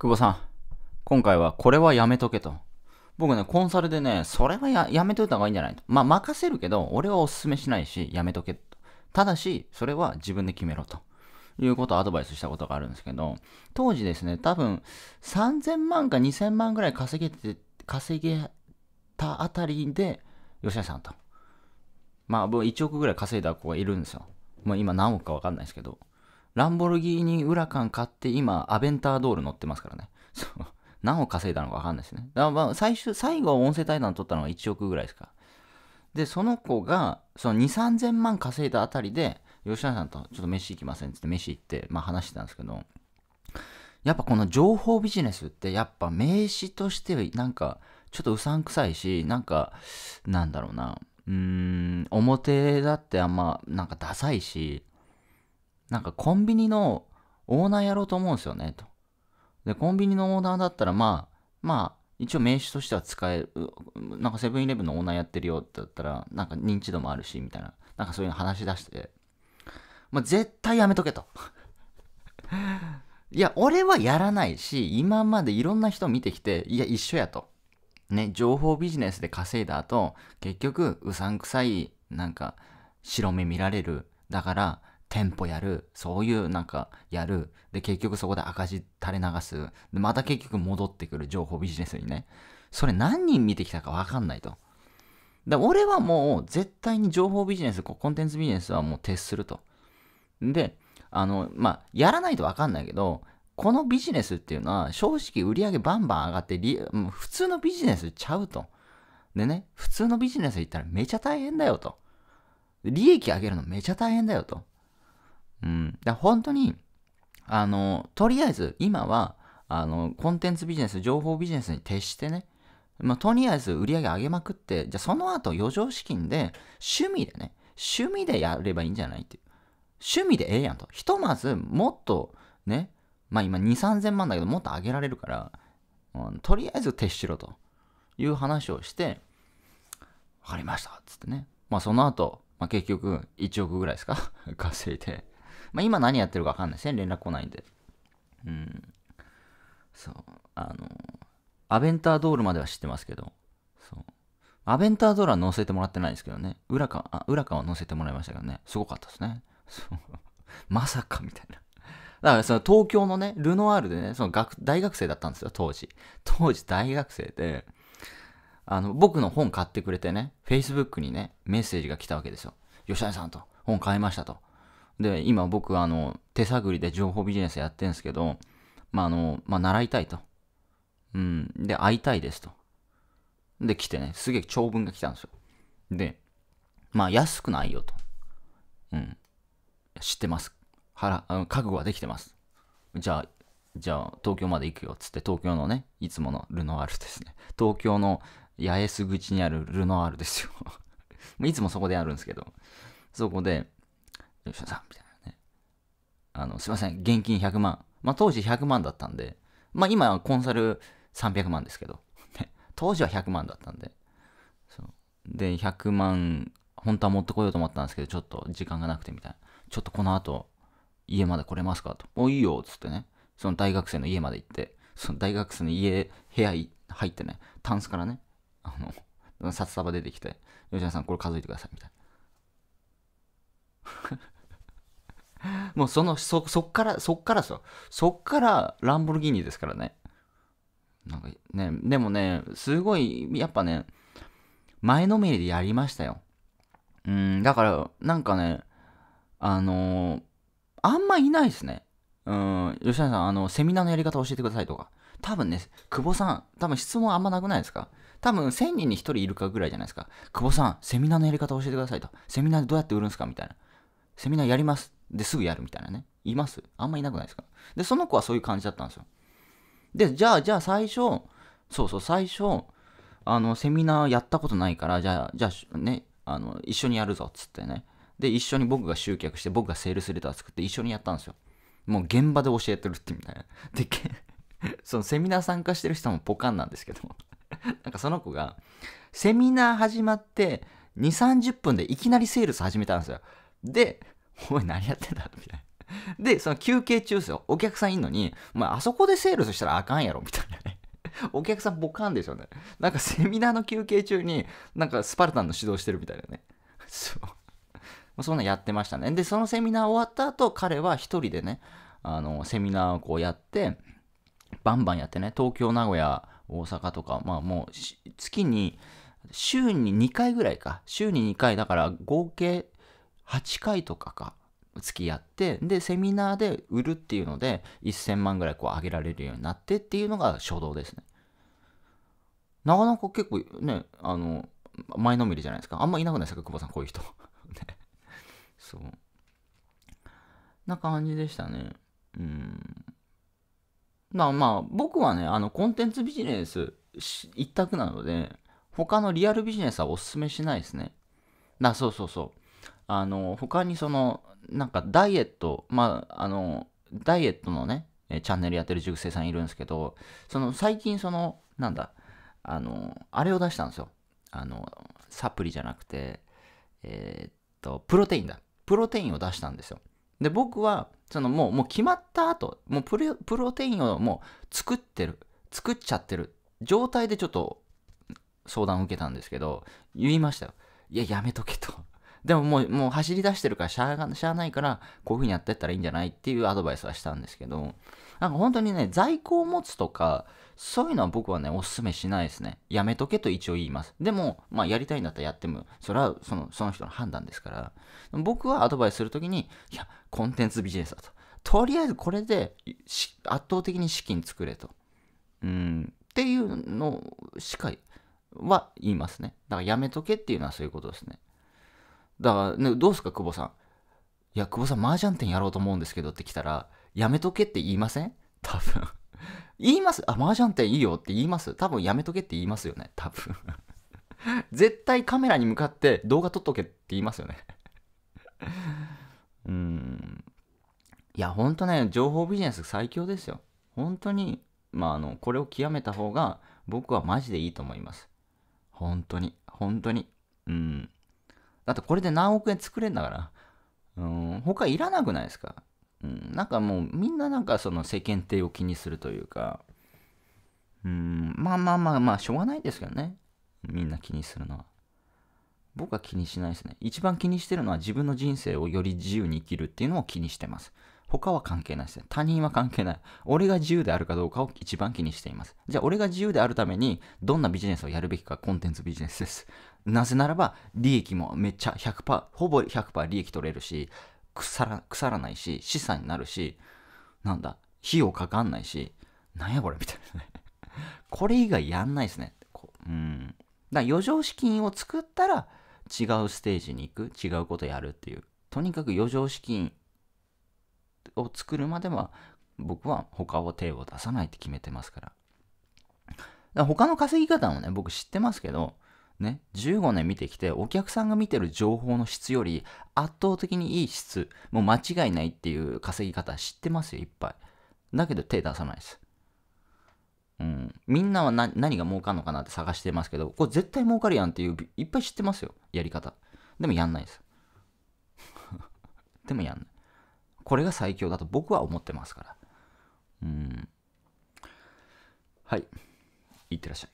久保さん、今回はこれはやめとけと。僕ね、コンサルでね、それはやめといた方がいいんじゃないと。まあ、任せるけど、俺はお勧めしないし、やめとけと。ただし、それは自分で決めろと。いうことをアドバイスしたことがあるんですけど、当時ですね、多分3000万か2000万ぐらい稼げて、稼げたあたりで、吉田さんと。まあ、僕1億ぐらい稼いだ子がいるんですよ。もう今何億かわかんないですけど。ランボルギーニウラカン買って今、アベンタードール乗ってますからね。そう。何を稼いだのか分かんないですね。だまあ最終、最後音声対談取ったのが1億ぐらいですか。で、その子が、その2、3000万稼いだあたりで、吉田さんとちょっと飯行きませんっ言って飯行って、まあ話してたんですけど、やっぱこの情報ビジネスってやっぱ名刺としてなんかちょっとうさんくさいし、なんか、なんだろうな、うーん、表だってあんまなんかダサいし、なんかコンビニのオーナーやろうと思うんですよね、と。で、コンビニのオーナーだったら、まあ、まあ、一応名刺としては使える、なんかセブンイレブンのオーナーやってるよってだったら、なんか認知度もあるし、みたいな、なんかそういうの話し出して、まあ、絶対やめとけと。いや、俺はやらないし、今までいろんな人見てきて、いや、一緒やと。ね、情報ビジネスで稼いだ後、結局、うさんくさい、なんか、白目見られる。だから、店舗やる、そういうなんかやる、で、結局そこで赤字垂れ流す、で、また結局戻ってくる情報ビジネスにね。それ何人見てきたかわかんないと。で、俺はもう絶対に情報ビジネス、コンテンツビジネスはもう徹すると。で、あの、まあ、やらないとわかんないけど、このビジネスっていうのは正直売り上げバンバン上がって普通のビジネスちゃうと。でね、普通のビジネス行ったらめちゃ大変だよと。利益上げるのめちゃ大変だよと。うん。だ本当に、あの、とりあえず今は、あの、コンテンツビジネス、情報ビジネスに徹してね、まあ、とりあえず売り上げ上げまくって、じゃあその後余剰資金で趣味でね、趣味でやればいいんじゃないっていう。趣味でええやんと。ひとまずもっとね、まあ今2、3000万だけどもっと上げられるから、うん、とりあえず徹しろという話をして、わかりましたつってね。まあその後、まあ、結局1億ぐらいですか 稼いでまあ、今何やってるか分かんないですね。連絡来ないんで。うん。そう。あの、アベンタードールまでは知ってますけど、そう。アベンタードールは載せてもらってないんですけどね。裏か、あ、裏かは載せてもらいましたけどね。すごかったですね。そう。まさかみたいな。だからその東京のね、ルノワールでね、その学大学生だったんですよ、当時。当時大学生で、あの、僕の本買ってくれてね、Facebook にね、メッセージが来たわけですよ。吉谷さんと、本買いましたと。で、今僕、あの、手探りで情報ビジネスやってるんですけど、まあ、あの、まあ、習いたいと。うん。で、会いたいですと。で、来てね、すげえ長文が来たんですよ。で、まあ、安くないよと。うん。知ってます。腹、あの覚悟はできてます。じゃあ、じゃあ、東京まで行くよ、つって、東京のね、いつものルノアールですね。東京の八重洲口にあるルノアールですよ。いつもそこでやるんですけど、そこで、吉田さん、みたいなね。あの、すいません、現金100万。まあ、当時100万だったんで、まあ、今コンサル300万ですけど、当時は100万だったんで、そう。で、100万、本当は持ってこようと思ったんですけど、ちょっと時間がなくてみたいな。ちょっとこの後、家まで来れますかと。お、いいよ、つってね。その大学生の家まで行って、その大学生の家、部屋入ってね、タンスからね、あの、札束出てきて、吉田さんこれ数えてください、みたいな。もうその、そ、そっから、そっからそう。そっからランボルギーニですからね。なんかね、でもね、すごい、やっぱね、前のめりでやりましたよ。うん、だから、なんかね、あのー、あんまいないですね。うん、吉谷さん、あの、セミナーのやり方教えてくださいとか。多分ね、久保さん、多分質問あんまなくないですか多分1000人に1人いるかぐらいじゃないですか。久保さん、セミナーのやり方教えてくださいと。セミナーでどうやって売るんですかみたいな。セミナーやります。ですぐやるみたいなね。いますあんまいなくないですかで、その子はそういう感じだったんですよ。で、じゃあ、じゃあ最初、そうそう、最初、あの、セミナーやったことないから、じゃあ、じゃあ、ね、あの、一緒にやるぞ、つってね。で、一緒に僕が集客して、僕がセールスレター作って一緒にやったんですよ。もう現場で教えてるってみたいな。で、そのセミナー参加してる人もポカンなんですけど、なんかその子が、セミナー始まって2、30分でいきなりセールス始めたんですよ。で、おい、何やってんだみたいな。で、その休憩中ですよ。お客さんいんのに、まあ、あそこでセールスしたらあかんやろ、みたいなね。お客さんボカンですよね。なんかセミナーの休憩中に、なんかスパルタンの指導してるみたいなね。そう。そんなやってましたね。で、そのセミナー終わった後、彼は一人でね、あの、セミナーをこうやって、バンバンやってね、東京、名古屋、大阪とか、まあもう、月に、週に2回ぐらいか。週に2回、だから合計8回とかか付き合ってでセミナーで売るっていうので1000万ぐらいこう上げられるようになってっていうのが初動ですねなかなか結構ねあの前のめりじゃないですかあんまいなくないですか久保さんこういう人 ね、そうな感じでしたねうんまあまあ僕はねあのコンテンツビジネス一択なので他のリアルビジネスはおすすめしないですねだそうそうそうあの、他にその、なんかダイエット、まあ、あの、ダイエットのね、チャンネルやってる塾生さんいるんですけど、その最近その、なんだ、あの、あれを出したんですよ。あの、サプリじゃなくて、えー、っと、プロテインだ。プロテインを出したんですよ。で、僕は、そのもう、もう決まった後、もうププロテインをもう作ってる、作っちゃってる状態でちょっと相談を受けたんですけど、言いましたよ。いや、やめとけと。でももう、もう走り出してるからしゃあしゃあないから、こういう風にやってったらいいんじゃないっていうアドバイスはしたんですけど、なんか本当にね、在庫を持つとか、そういうのは僕はね、おすすめしないですね。やめとけと一応言います。でも、まあやりたいんだったらやっても、それはそのその人の判断ですから、僕はアドバイスするときに、いや、コンテンツビジネスだと。とりあえずこれで圧倒的に資金作れと。うん、っていうのしかは言いますね。だからやめとけっていうのはそういうことですね。だから、ね、どうすか、久保さん。いや、久保さん、麻雀店やろうと思うんですけどって来たら、やめとけって言いません多分。言いますあ、麻雀店いいよって言います多分やめとけって言いますよね。多分。絶対カメラに向かって動画撮っとけって言いますよね。うん。いや、ほんとね、情報ビジネス最強ですよ。本当に、まあ、あの、これを極めた方が僕はマジでいいと思います。本当に、本当に。うん。だってこれで何億円作れんだから。うん、他いらなくないですか。うん、なんかもうみんななんかその世間体を気にするというか、うん、まあまあまあまあ、しょうがないですけどね。みんな気にするのは。僕は気にしないですね。一番気にしてるのは自分の人生をより自由に生きるっていうのを気にしてます。他は関係ないですね。他人は関係ない。俺が自由であるかどうかを一番気にしています。じゃあ、俺が自由であるために、どんなビジネスをやるべきか、コンテンツビジネスです。なぜならば、利益もめっちゃ100%、ほぼ100%利益取れるし、腐ら腐らないし、資産になるし、なんだ、費用かかんないし、なんやこれみたいなね これ以外やんないですね。こううん。だ余剰資金を作ったら、違うステージに行く、違うことやるっていう。とにかく余剰資金を作るまでは、僕は他を手を出さないって決めてますから。から他の稼ぎ方もね、僕知ってますけど、ね、15年見てきて、お客さんが見てる情報の質より圧倒的にいい質、もう間違いないっていう稼ぎ方知ってますよ、いっぱい。だけど手出さないです。うん。みんなは何が儲かるのかなって探してますけど、これ絶対儲かるやんっていう、いっぱい知ってますよ、やり方。でもやんないです。でもやんない。これが最強だと僕は思ってますから。うん。はい。いってらっしゃい。